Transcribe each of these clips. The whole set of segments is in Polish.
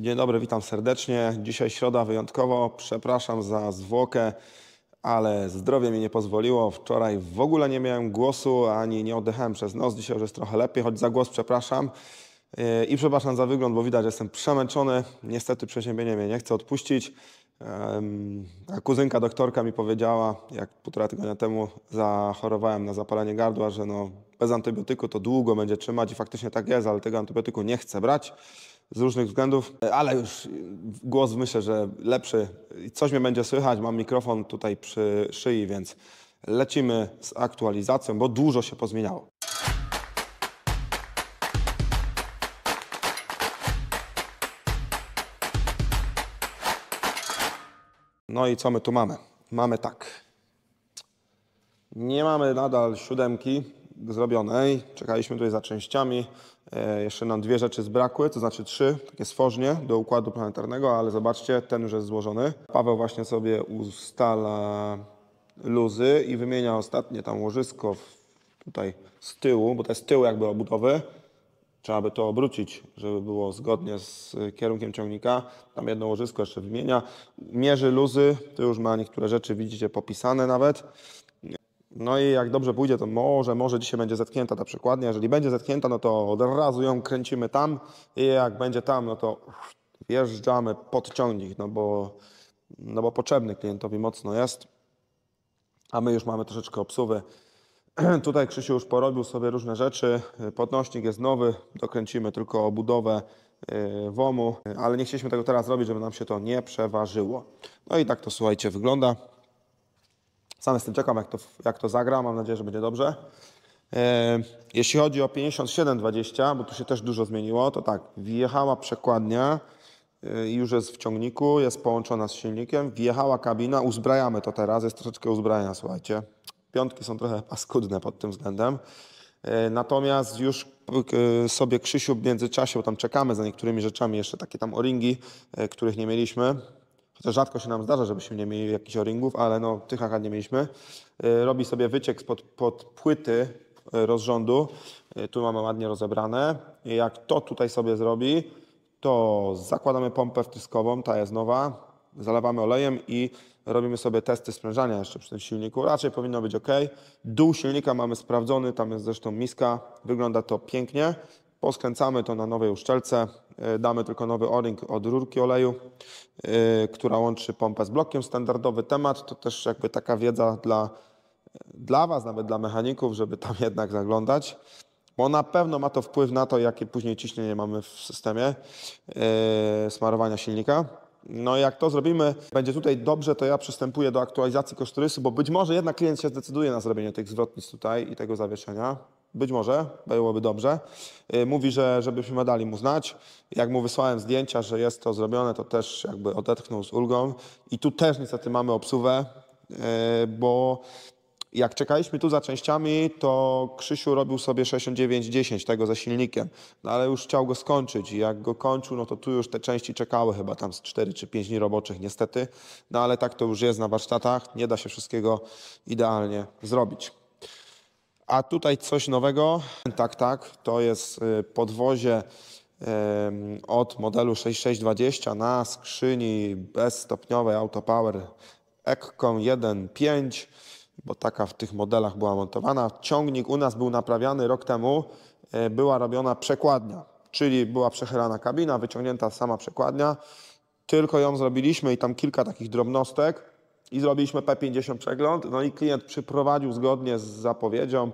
Dzień dobry, witam serdecznie. Dzisiaj środa wyjątkowo. Przepraszam za zwłokę, ale zdrowie mi nie pozwoliło. Wczoraj w ogóle nie miałem głosu ani nie oddychałem przez nos. Dzisiaj już jest trochę lepiej, choć za głos przepraszam. E, I przepraszam za wygląd, bo widać, że jestem przemęczony. Niestety przeziębienie mnie nie chce odpuścić. kuzynka doktorka mi powiedziała, jak półtora tygodnia temu zachorowałem na zapalenie gardła, że no, bez antybiotyku to długo będzie trzymać i faktycznie tak jest, ale tego antybiotyku nie chcę brać z różnych względów, e, ale już głos myślę, że lepszy. Coś mnie będzie słychać, mam mikrofon tutaj przy szyi, więc lecimy z aktualizacją, bo dużo się pozmieniało. No i co my tu mamy? Mamy tak. Nie mamy nadal siódemki zrobionej. Czekaliśmy tutaj za częściami. E, jeszcze nam dwie rzeczy zbrakły, to znaczy trzy, takie sfożnie do układu planetarnego, ale zobaczcie, ten już jest złożony. Paweł właśnie sobie ustala luzy i wymienia ostatnie tam łożysko tutaj z tyłu, bo to jest tył jakby obudowy. Trzeba by to obrócić, żeby było zgodnie z kierunkiem ciągnika. Tam jedno łożysko jeszcze wymienia. Mierzy luzy, tu już ma niektóre rzeczy, widzicie, popisane nawet. No i jak dobrze pójdzie, to może, może dzisiaj będzie zetknięta ta przekładnia. Jeżeli będzie zetknięta, no to od razu ją kręcimy tam i jak będzie tam, no to wjeżdżamy pod ciągnik, no bo, no bo potrzebny klientowi mocno jest. A my już mamy troszeczkę obsuwy. Tutaj Krzysiu już porobił sobie różne rzeczy. Podnośnik jest nowy, dokręcimy tylko obudowę yy, WOMu, ale nie chcieliśmy tego teraz robić, żeby nam się to nie przeważyło. No i tak to słuchajcie wygląda. Sam jestem czekam, jak to, jak to zagra. Mam nadzieję, że będzie dobrze. Ehm, jeśli chodzi o 5720, bo tu się też dużo zmieniło, to tak, wjechała przekładnia, e, już jest w ciągniku, jest połączona z silnikiem, wjechała kabina, uzbrajamy to teraz, jest troszeczkę uzbrajania, słuchajcie. Piątki są trochę paskudne pod tym względem. E, natomiast już e, sobie Krzysiu w międzyczasie, bo tam czekamy za niektórymi rzeczami, jeszcze takie tam o-ringi, których nie mieliśmy, chociaż rzadko się nam zdarza, żebyśmy nie mieli jakichś o-ringów, ale no tych akad nie mieliśmy. Y, robi sobie wyciek spod, pod płyty y, rozrządu. Y, tu mamy ładnie rozebrane. Jak to tutaj sobie zrobi, to zakładamy pompę wtryskową, ta jest nowa, zalewamy olejem i robimy sobie testy sprężania jeszcze przy tym silniku. Raczej powinno być ok. Dół silnika mamy sprawdzony, tam jest zresztą miska, wygląda to pięknie. Poskręcamy to na nowej uszczelce, E, damy tylko nowy o-ring od rurki oleju, e, która łączy pompę z blokiem. Standardowy temat, to też jakby taka wiedza dla, dla Was, nawet dla mechaników, żeby tam jednak zaglądać bo na pewno ma to wpływ na to, jakie później ciśnienie mamy w systemie e, smarowania silnika. No jak to zrobimy, będzie tutaj dobrze, to ja przystępuję do aktualizacji kosztorysu, bo być może jednak klient się zdecyduje na zrobienie tych zwrotnic tutaj i tego zawieszenia być może, byłoby dobrze. Y, mówi, że żebyśmy dali mu znać. Jak mu wysłałem zdjęcia, że jest to zrobione, to też jakby odetchnął z ulgą. I tu też niestety mamy obsuwę, y, bo jak czekaliśmy tu za częściami, to Krzysiu robił sobie 69-10 tego za silnikiem, no ale już chciał go skończyć i jak go kończył, no to tu już te części czekały chyba tam z 4 czy 5 dni roboczych niestety, no ale tak to już jest na warsztatach, nie da się wszystkiego idealnie zrobić. A tutaj coś nowego. Tak, tak, to jest y, podwozie od modelu 6620 na skrzyni bezstopniowej AutoPower ECCOM 1.5, bo taka w tych modelach była montowana. Ciągnik u nas był naprawiany rok temu, e, była robiona przekładnia, czyli była przechylana kabina, wyciągnięta sama przekładnia. Tylko ją zrobiliśmy i tam kilka takich drobnostek i zrobiliśmy P50 przegląd. No i klient przyprowadził zgodnie z zapowiedzią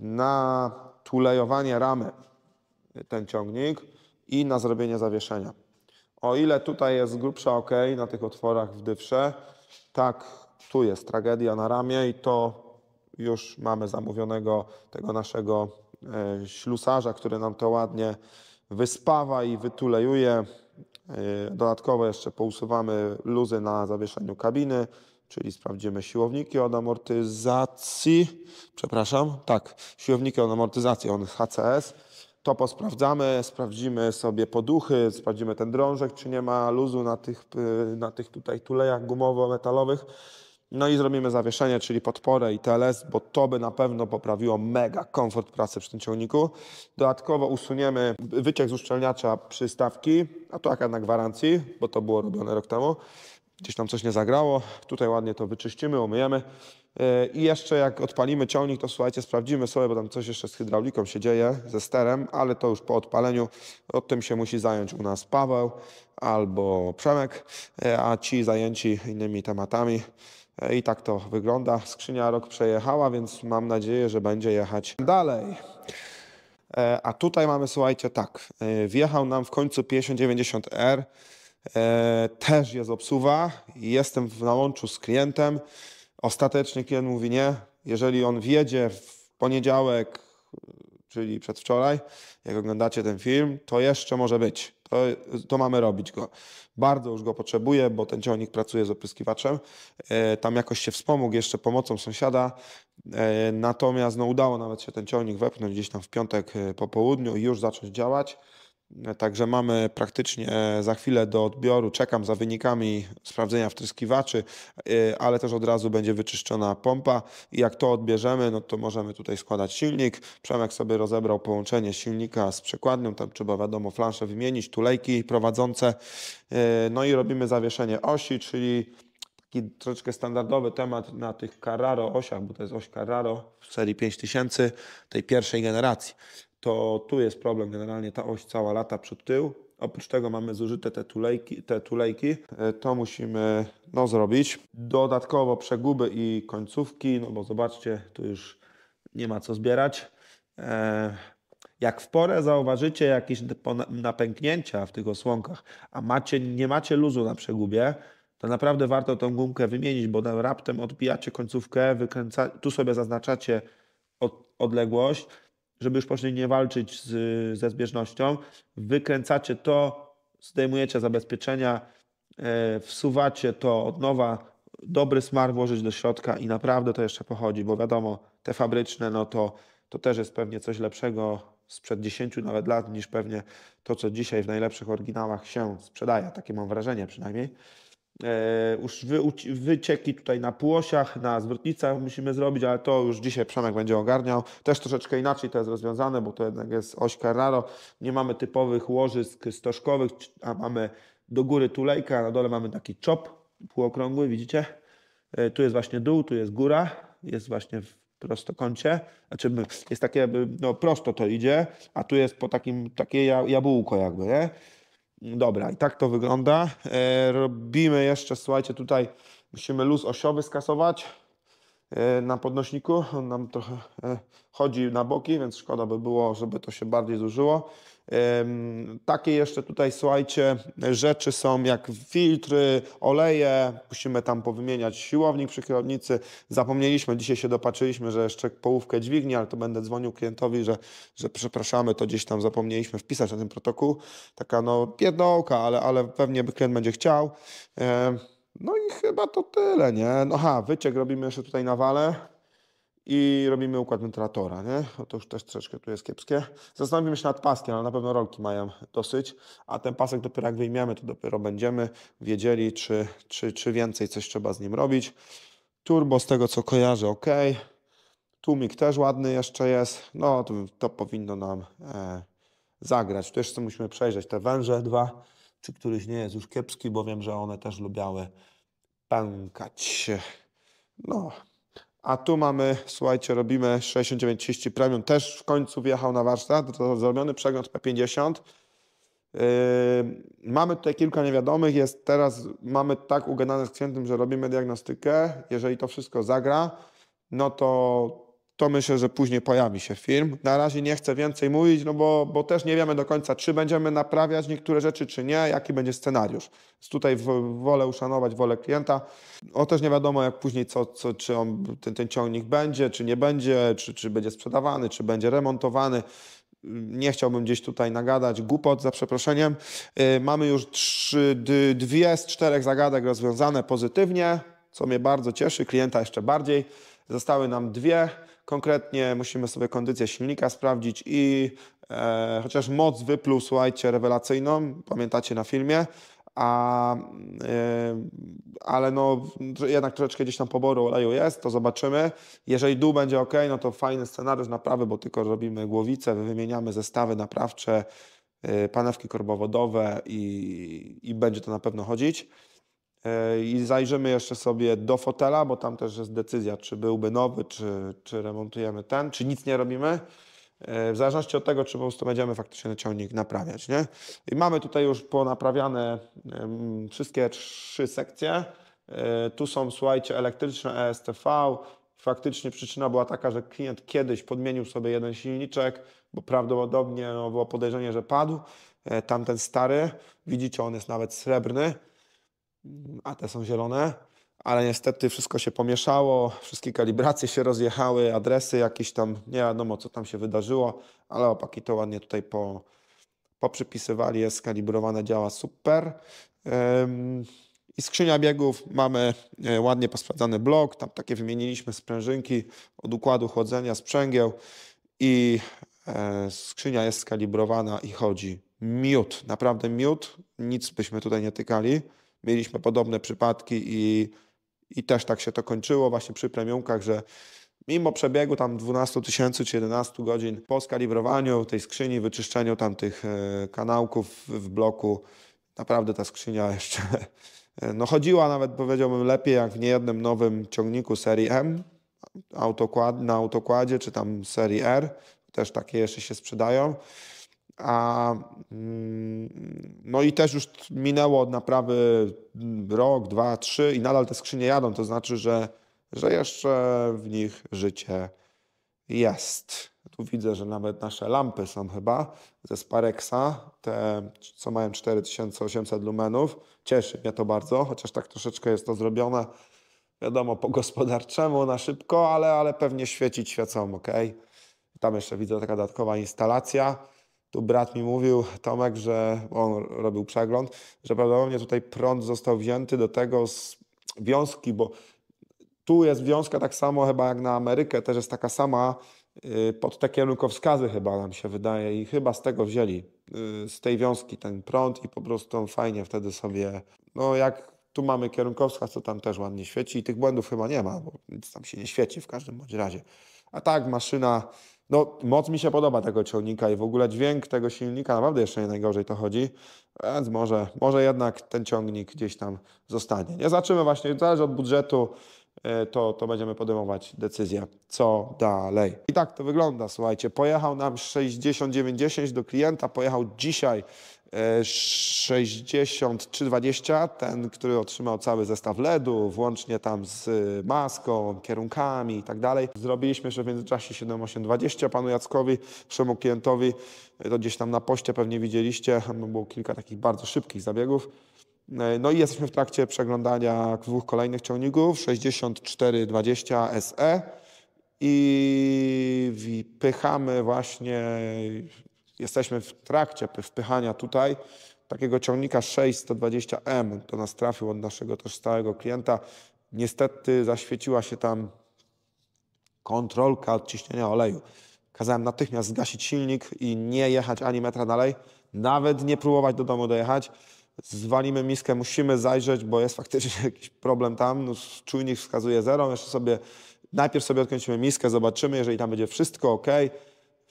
na tulejowanie ramy ten ciągnik i na zrobienie zawieszenia. O ile tutaj jest grubsza ok na tych otworach w dyfrze, tak tu jest tragedia na ramię i to już mamy zamówionego tego naszego e, ślusarza, który nam to ładnie wyspawa i wytulejuje. E, dodatkowo jeszcze pousuwamy luzy na zawieszeniu kabiny czyli sprawdzimy siłowniki od amortyzacji, przepraszam, tak, siłowniki od amortyzacji, on HCS, to posprawdzamy, sprawdzimy sobie poduchy, sprawdzimy ten drążek, czy nie ma luzu na tych, y, na tych tutaj tulejach gumowo-metalowych. No i zrobimy zawieszenie, czyli podporę i TLS, bo to by na pewno poprawiło mega komfort pracy przy tym ciągniku. Dodatkowo usuniemy wyciek z uszczelniacza przystawki, a to jaka na gwarancji, bo to było robione rok temu gdzieś tam coś nie zagrało. Tutaj ładnie to wyczyścimy, omyjemy. E, I jeszcze jak odpalimy ciągnik, to słuchajcie, sprawdzimy sobie, bo tam coś jeszcze z hydrauliką się dzieje, ze sterem, ale to już po odpaleniu. O tym się musi zająć u nas Paweł albo Przemek, e, a ci zajęci innymi tematami. E, I tak to wygląda. Skrzynia rok przejechała, więc mam nadzieję, że będzie jechać dalej. A tutaj mamy, słuchajcie, tak, wjechał nam w końcu 5090R E, też jest obsuwa. Jestem w nałączu z klientem. Ostatecznie klient mówi nie. Jeżeli on wjedzie w poniedziałek, czyli przedwczoraj, jak oglądacie ten film, to jeszcze może być. To, to mamy robić go. Bardzo już go potrzebuję, bo ten ciągnik pracuje z opryskiwaczem. E, tam jakoś się wspomógł jeszcze pomocą sąsiada. E, natomiast no, udało nawet się ten ciągnik wepchnąć gdzieś tam w piątek po południu i już zacząć działać. Także mamy praktycznie e, za chwilę do odbioru. Czekam za wynikami sprawdzenia wtryskiwaczy, e, ale też od razu będzie wyczyszczona pompa. I jak to odbierzemy, no to możemy tutaj składać silnik. Przemek sobie rozebrał połączenie silnika z przekładnią. Tam trzeba wiadomo flansze wymienić, tulejki prowadzące. E, no i robimy zawieszenie osi, czyli taki troszeczkę standardowy temat na tych Carraro osiach, bo to jest oś Carraro w serii 5000 tej pierwszej generacji to tu jest problem generalnie ta oś cała lata przed tył. Oprócz tego mamy zużyte te tulejki, te tulejki. E, to musimy no, zrobić. Dodatkowo przeguby i końcówki, no bo zobaczcie, tu już nie ma co zbierać. E, jak w porę zauważycie jakieś napęknięcia w tych osłonkach, a macie, nie macie luzu na przegubie, to naprawdę warto tą gumkę wymienić, bo raptem odbijacie końcówkę, wykręca, tu sobie zaznaczacie od, odległość, żeby już później nie walczyć z, ze zbieżnością, wykręcacie to, zdejmujecie zabezpieczenia, e, wsuwacie to od nowa, dobry smar włożyć do środka i naprawdę to jeszcze pochodzi, bo wiadomo, te fabryczne, no to, to też jest pewnie coś lepszego sprzed 10 nawet lat niż pewnie to, co dzisiaj w najlepszych oryginałach się sprzedaje. Takie mam wrażenie przynajmniej. E, już wycieki tutaj na płosiach na zwrotnicach musimy zrobić, ale to już dzisiaj Przemek będzie ogarniał. Też troszeczkę inaczej to jest rozwiązane, bo to jednak jest oś Carraro. Nie mamy typowych łożysk stożkowych, a mamy do góry tulejka, na dole mamy taki czop półokrągły, widzicie? E, tu jest właśnie dół, tu jest góra, jest właśnie w prostokącie, znaczy jest takie, no prosto to idzie, a tu jest po takim, takie jabłko jakby, nie? Dobra, i tak to wygląda. E, robimy jeszcze, słuchajcie, tutaj musimy luz osiowy skasować. E, na podnośniku. On nam trochę e, chodzi na boki, więc szkoda by było, żeby to się bardziej zużyło. Takie jeszcze tutaj, słuchajcie, rzeczy są jak filtry, oleje, musimy tam powymieniać siłownik przy kierownicy. Zapomnieliśmy, dzisiaj się dopatrzyliśmy, że jeszcze połówkę dźwigni, ale to będę dzwonił klientowi, że, że przepraszamy, to gdzieś tam zapomnieliśmy wpisać na ten protokół. Taka no pierdołka, ale, ale pewnie by klient będzie chciał. No i chyba to tyle, nie? No ha, wyciek robimy jeszcze tutaj na wale i robimy układ wentylatora, nie? O, no to już też troszeczkę tu jest kiepskie. Zastanowimy się nad paskiem, ale na pewno rolki mają dosyć, a ten pasek dopiero jak wyjmiemy, to dopiero będziemy wiedzieli, czy, czy, czy więcej coś trzeba z nim robić. Turbo z tego co kojarzę, ok. Tłumik też ładny jeszcze jest. No to, to powinno nam e, zagrać. Tu jeszcze musimy przejrzeć te węże dwa czy któryś nie jest już kiepski, bo wiem, że one też lubiały pękać. No, a tu mamy, słuchajcie, robimy 6930 premium. Też w końcu wjechał na warsztat. Zrobiony przegląd P50. Yy, mamy tutaj kilka niewiadomych. Jest teraz, mamy tak ugadane z klientem, że robimy diagnostykę. Jeżeli to wszystko zagra, no to to myślę, że później pojawi się film. Na razie nie chcę więcej mówić, no bo, bo też nie wiemy do końca, czy będziemy naprawiać niektóre rzeczy, czy nie, jaki będzie scenariusz. Więc tutaj wolę uszanować wolę klienta. O też nie wiadomo, jak później, co, co, czy on, ten, ten ciągnik będzie, czy nie będzie, czy, czy będzie sprzedawany, czy będzie remontowany. Nie chciałbym gdzieś tutaj nagadać głupot, za przeproszeniem. Yy, mamy już trzy, dwie z czterech zagadek rozwiązane pozytywnie, co mnie bardzo cieszy, klienta jeszcze bardziej. Zostały nam dwie. Konkretnie musimy sobie kondycję silnika sprawdzić i e, chociaż moc wypluł, słuchajcie, rewelacyjną, pamiętacie na filmie, a, e, ale no, jednak troszeczkę gdzieś tam poboru oleju jest, to zobaczymy. Jeżeli dół będzie ok, no to fajny scenariusz naprawy, bo tylko robimy głowicę, wymieniamy zestawy naprawcze, yy, panewki korbowodowe i, i będzie to na pewno chodzić. E, I zajrzymy jeszcze sobie do fotela, bo tam też jest decyzja, czy byłby nowy, czy, czy remontujemy ten, czy nic nie robimy. E, w zależności od tego, czy po prostu będziemy faktycznie ciągnik naprawiać. Nie? I mamy tutaj już ponaprawiane wszystkie trzy sekcje. E, tu są, słuchajcie, elektryczne ESTV. Faktycznie przyczyna była taka, że klient kiedyś podmienił sobie jeden silniczek, bo prawdopodobnie było podejrzenie, że padł. Tamten stary, widzicie, on jest nawet srebrny Mm, a te są zielone, ale niestety wszystko się pomieszało, wszystkie kalibracje się rozjechały, adresy jakieś tam, nie wiadomo co tam się wydarzyło, ale opaki to ładnie tutaj po, poprzypisywali, jest skalibrowane, działa super. Ym, I skrzynia biegów mamy e, ładnie posprawdzany blok, tam takie wymieniliśmy sprężynki od układu chłodzenia, sprzęgieł i e, skrzynia jest skalibrowana i chodzi. Miód, naprawdę miód, nic byśmy tutaj nie tykali mieliśmy podobne przypadki i, i też tak się to kończyło właśnie przy premiumkach, że mimo przebiegu tam 12 tysięcy czy 11 godzin po skalibrowaniu tej skrzyni, wyczyszczeniu tam tych e, kanałków w bloku, naprawdę ta skrzynia jeszcze e, no chodziła nawet powiedziałbym lepiej jak w niejednym nowym ciągniku serii M autokład, na autokładzie czy tam serii R, też takie jeszcze się sprzedają. A, mm, no i też już minęło od naprawy mm, rok, dwa, trzy i nadal te skrzynie jadą. To znaczy, że, że jeszcze w nich życie jest. Tu widzę, że nawet nasze lampy są chyba ze Sparexa, te co mają 4800 lumenów. Cieszy mnie to bardzo, chociaż tak troszeczkę jest to zrobione, wiadomo, po gospodarczemu, na szybko, ale, ale pewnie świecić świecą, ok? Tam jeszcze widzę taka dodatkowa instalacja tu brat mi mówił, Tomek, że on robił przegląd, że prawdopodobnie tutaj prąd został wzięty do tego z wiązki, bo tu jest wiązka tak samo chyba jak na Amerykę, też jest taka sama y, pod te kierunkowskazy chyba nam się wydaje i chyba z tego wzięli, y, z tej wiązki ten prąd i po prostu fajnie wtedy sobie, no jak tu mamy kierunkowskaz, to tam też ładnie świeci i tych błędów chyba nie ma, bo nic tam się nie świeci w każdym bądź razie. A tak, maszyna no, moc mi się podoba tego ciągnika i w ogóle dźwięk tego silnika naprawdę jeszcze nie najgorzej to chodzi, więc może, może jednak ten ciągnik gdzieś tam zostanie. Nie zobaczymy właśnie, zależy od budżetu, e, to, to będziemy podejmować decyzję, co dalej. I tak to wygląda, słuchajcie, pojechał nam 6910 do klienta, pojechał dzisiaj 6320, ten, który otrzymał cały zestaw LEDu, włącznie tam z y, maską, kierunkami i tak dalej. Zrobiliśmy jeszcze w międzyczasie 7820 panu Jackowi, szemu klientowi. Y, to gdzieś tam na poście pewnie widzieliście, no, było kilka takich bardzo szybkich zabiegów. Y, no i jesteśmy w trakcie przeglądania dwóch kolejnych ciągników, 6420 SE i pychamy właśnie jesteśmy w trakcie wpychania tutaj takiego ciągnika 620M. To nas trafił od naszego też stałego klienta. Niestety zaświeciła się tam kontrolka odciśnienia oleju. Kazałem natychmiast zgasić silnik i nie jechać ani metra dalej, nawet nie próbować do domu dojechać. Zwalimy miskę, musimy zajrzeć, bo jest faktycznie jakiś problem tam. No, czujnik wskazuje zero. Jeszcze sobie, najpierw sobie odkręcimy miskę, zobaczymy, jeżeli tam będzie wszystko ok,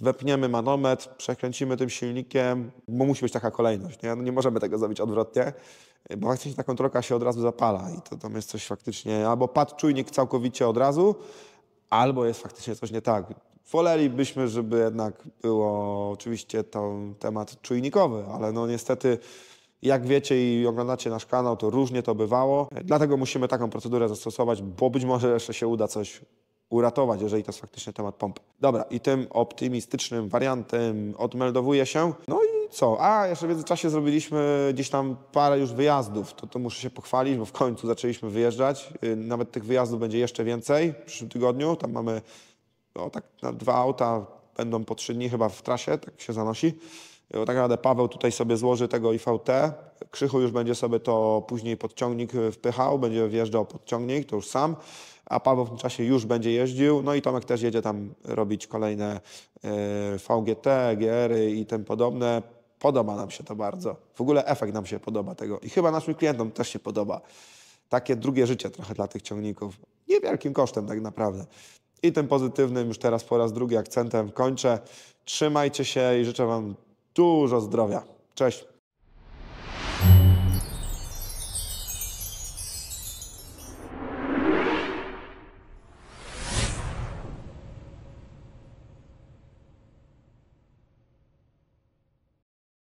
wepniemy manometr, przekręcimy tym silnikiem, bo musi być taka kolejność. Nie, no nie możemy tego zrobić odwrotnie, bo faktycznie ta kontrolka się od razu zapala i to tam jest coś faktycznie, albo pad czujnik całkowicie od razu, albo jest faktycznie coś nie tak. Wolelibyśmy, żeby jednak było oczywiście to temat czujnikowy, ale no niestety jak wiecie i oglądacie nasz kanał, to różnie to bywało. Dlatego musimy taką procedurę zastosować, bo być może jeszcze się uda coś uratować, jeżeli to jest faktycznie temat pompy. Dobra, i tym optymistycznym wariantem odmeldowuję się. No i co? A, jeszcze w międzyczasie zrobiliśmy gdzieś tam parę już wyjazdów. To, to muszę się pochwalić, bo w końcu zaczęliśmy wyjeżdżać. Y, nawet tych wyjazdów będzie jeszcze więcej w przyszłym tygodniu. Tam mamy no, tak na dwa auta, będą po trzy dni chyba w trasie, tak się zanosi. Y, tak naprawdę Paweł tutaj sobie złoży tego IVT. Krzychu już będzie sobie to później podciągnik y, wpychał, będzie wjeżdżał podciągnik, to już sam a Paweł w tym czasie już będzie jeździł, no i Tomek też jedzie tam robić kolejne e, VGT, GR -y i tym podobne. Podoba nam się to bardzo. W ogóle efekt nam się podoba tego i chyba naszym klientom też się podoba. Takie drugie życie trochę dla tych ciągników. Niewielkim kosztem tak naprawdę. I tym pozytywnym już teraz po raz drugi akcentem kończę. Trzymajcie się i życzę Wam dużo zdrowia. Cześć!